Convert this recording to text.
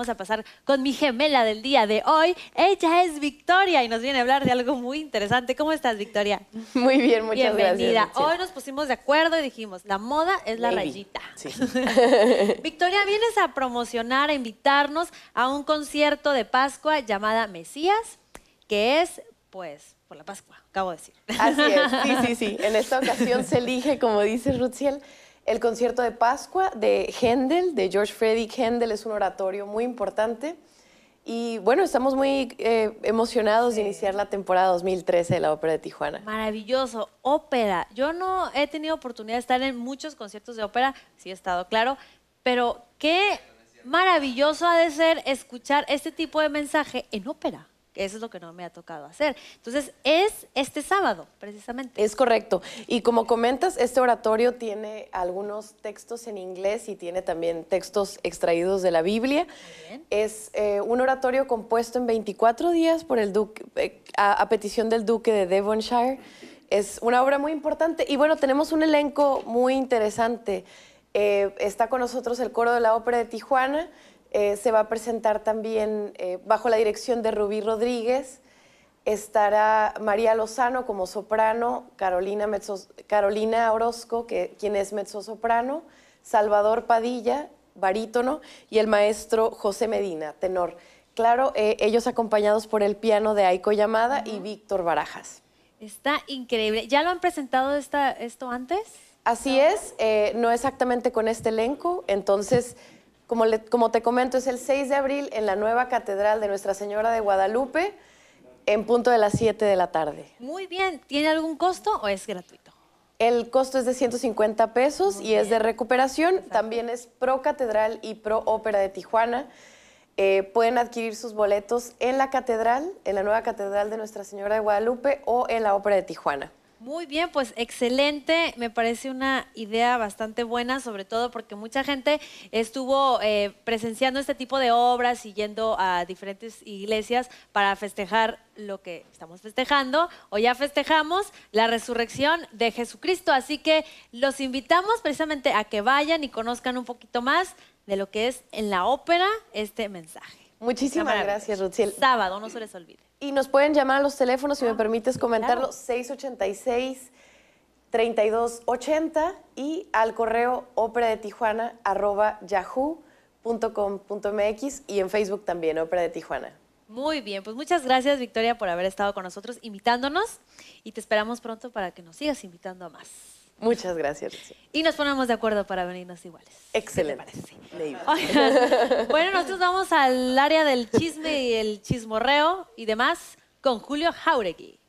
vamos a pasar con mi gemela del día de hoy. Ella es Victoria y nos viene a hablar de algo muy interesante. ¿Cómo estás, Victoria? Muy bien, muchas Bienvenida. gracias. Bienvenida. Hoy nos pusimos de acuerdo y dijimos, la moda es la rayita. Victoria, vienes a promocionar, a invitarnos a un concierto de Pascua llamada Mesías, que es, pues, por la Pascua, acabo de decir. Así es, sí, sí, sí. En esta ocasión se elige, como dice Rutziel, el concierto de Pascua de Händel, de George Frederick Händel, es un oratorio muy importante. Y bueno, estamos muy eh, emocionados de iniciar la temporada 2013 de la Ópera de Tijuana. Maravilloso, ópera. Yo no he tenido oportunidad de estar en muchos conciertos de ópera, sí he estado, claro, pero qué maravilloso ha de ser escuchar este tipo de mensaje en ópera. Eso es lo que no me ha tocado hacer. Entonces, es este sábado, precisamente. Es correcto. Y como comentas, este oratorio tiene algunos textos en inglés y tiene también textos extraídos de la Biblia. Es eh, un oratorio compuesto en 24 días por el duque, eh, a, petición del duque de Devonshire. Es una obra muy importante. Y bueno, tenemos un elenco muy interesante. Eh, está con nosotros el coro de la Ópera de Tijuana, eh, se va a presentar también eh, bajo la dirección de Rubí Rodríguez. Estará María Lozano como soprano, Carolina, Carolina Orozco, que, quien es mezzosoprano, Salvador Padilla, barítono, y el maestro José Medina, tenor. Claro, eh, ellos acompañados por el piano de Aiko Yamada y Víctor Barajas. Está increíble. ¿Ya lo han presentado esto antes? Así es, no exactamente con este elenco, entonces como, te comento, es el 6 de abril en la nueva catedral de Nuestra Señora de Guadalupe, en punto de las 7 de la tarde. Muy bien, ¿tiene algún costo o es gratuito? El costo es de 150 pesos y es de recuperación. También es pro catedral y pro ópera de Tijuana. Eh, pueden adquirir sus boletos en la catedral, en la nueva catedral de Nuestra Señora de Guadalupe o en la ópera de Tijuana. Muy bien, pues excelente. Me parece una idea bastante buena, sobre todo porque mucha gente estuvo eh, presenciando este tipo de obras y yendo a diferentes iglesias para festejar lo que estamos festejando o ya festejamos la resurrección de Jesucristo. Así que los invitamos precisamente a que vayan y conozcan un poquito más de lo que es en la ópera este mensaje. Muchísimas gracias, Rutsiel. Sábado, no se les olvide. Y nos pueden llamar a los teléfonos, si me ah, permites comentarlo, 686-3280 y al correo opera de Tijuana arroba y en Facebook también, Opera de Tijuana. Muy bien, pues muchas gracias Victoria por haber estado con nosotros invitándonos y te esperamos pronto para que nos sigas invitando a más. Muchas gracias. Y nos ponemos de acuerdo para venirnos iguales. Excelente. bueno, nosotros vamos al área del chisme y el chismorreo y demás con Julio Jauregui.